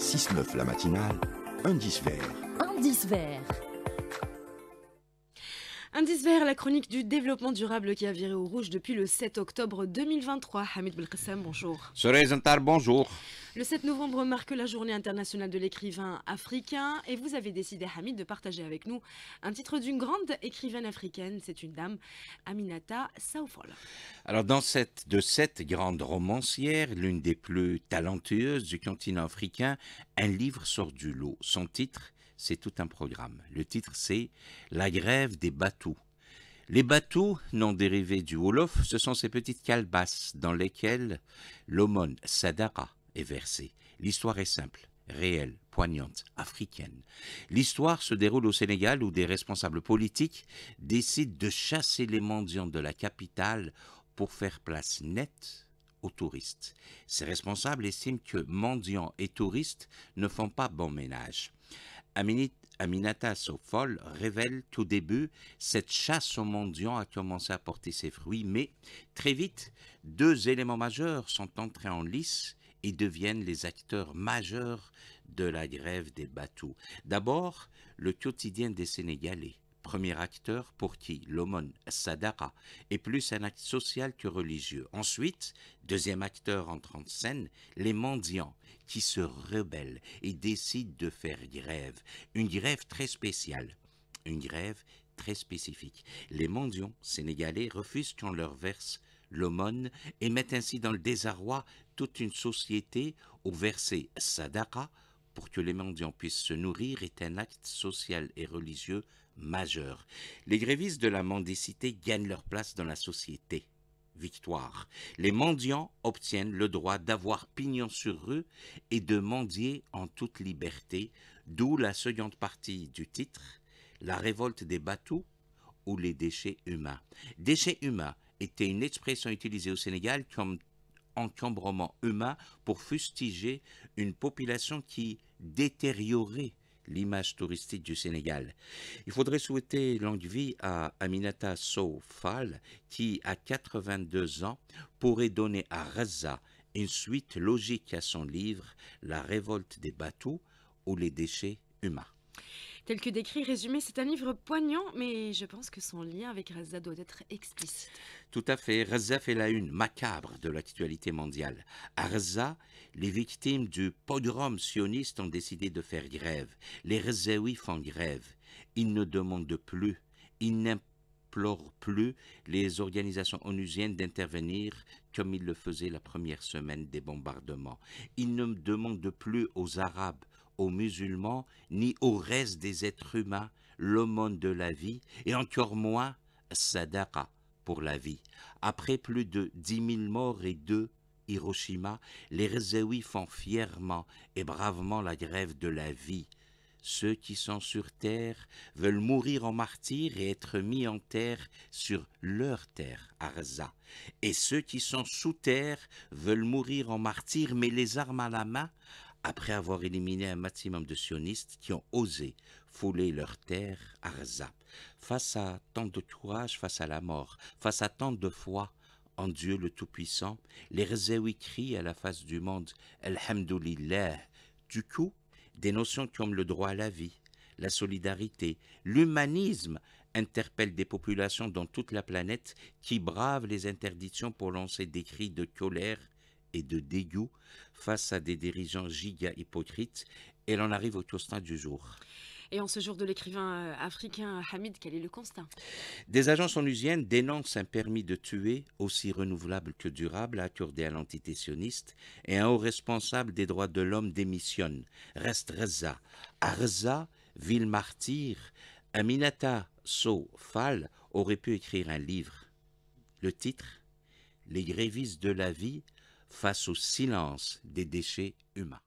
6-9 la matinale, indice vert. Indice vert. Indice vert, la chronique du développement durable qui a viré au rouge depuis le 7 octobre 2023. Hamid Belkissam, bonjour. tard bonjour. Le 7 novembre marque la journée internationale de l'écrivain africain et vous avez décidé, Hamid, de partager avec nous un titre d'une grande écrivaine africaine. C'est une dame, Aminata Saoufol. Alors, dans cette, de cette grande romancière, l'une des plus talentueuses du continent africain, un livre sort du lot. Son titre, c'est tout un programme. Le titre, c'est La grève des bateaux. Les bateaux, non dérivés du Wolof, ce sont ces petites calebasses dans lesquelles l'aumône Sadara, est versée. L'histoire est simple, réelle, poignante, africaine. L'histoire se déroule au Sénégal où des responsables politiques décident de chasser les mendiants de la capitale pour faire place nette aux touristes. Ces responsables estiment que mendiants et touristes ne font pas bon ménage. Aminata Sofol révèle tout début, cette chasse aux mendiants a commencé à porter ses fruits, mais très vite, deux éléments majeurs sont entrés en lice et deviennent les acteurs majeurs de la grève des bateaux. D'abord, le quotidien des Sénégalais, premier acteur pour qui l'aumône Sadara est plus un acte social que religieux. Ensuite, deuxième acteur en en scène, les mendiants qui se rebellent et décident de faire grève. Une grève très spéciale, une grève très spécifique. Les mendiants sénégalais refusent qu'on leur verse l'aumône, et met ainsi dans le désarroi toute une société au verset Sadaqa pour que les mendiants puissent se nourrir est un acte social et religieux majeur. Les grévistes de la mendicité gagnent leur place dans la société. Victoire. Les mendiants obtiennent le droit d'avoir pignon sur eux et de mendier en toute liberté, d'où la seconde partie du titre, la révolte des bateaux ou les déchets humains. Déchets humains, était une expression utilisée au Sénégal comme encombrement humain pour fustiger une population qui détériorait l'image touristique du Sénégal. Il faudrait souhaiter longue vie à Aminata Sow qui, à 82 ans, pourrait donner à Raza une suite logique à son livre La révolte des bateaux ou les déchets humains. Tel que décrit, résumé, c'est un livre poignant, mais je pense que son lien avec Reza doit être explicite. Tout à fait. Reza fait la une macabre de l'actualité mondiale. À Reza, les victimes du pogrom sioniste ont décidé de faire grève. Les Rezaouis font grève. Ils ne demandent plus. Ils n'implorent plus les organisations onusiennes d'intervenir comme ils le faisaient la première semaine des bombardements. Ils ne demandent plus aux Arabes aux musulmans ni au reste des êtres humains l'aumône de la vie, et encore moins sadaqa pour la vie. Après plus de dix mille morts et deux Hiroshima, les Rezaouis font fièrement et bravement la grève de la vie. Ceux qui sont sur terre veulent mourir en martyrs et être mis en terre sur leur terre, Arza. Et ceux qui sont sous terre veulent mourir en martyrs, mais les armes à la main, après avoir éliminé un maximum de sionistes qui ont osé fouler leur terre à Face à tant de courage, face à la mort, face à tant de foi en Dieu le Tout-Puissant, les Rezaoui crient à la face du monde « Alhamdoulilah ». Du coup, des notions comme le droit à la vie, la solidarité, l'humanisme interpellent des populations dans toute la planète qui bravent les interdictions pour lancer des cris de colère et de dégoût face à des dirigeants giga hypocrites. Elle en arrive au constat du jour. Et en ce jour de l'écrivain euh, africain Hamid, quel est le constat Des agences onusiennes dénoncent un permis de tuer aussi renouvelable que durable accordé à l'entité sioniste et un haut responsable des droits de l'homme démissionne. Reste Reza. À ville martyr, Aminata So aurait pu écrire un livre. Le titre Les grévistes de la vie face au silence des déchets humains.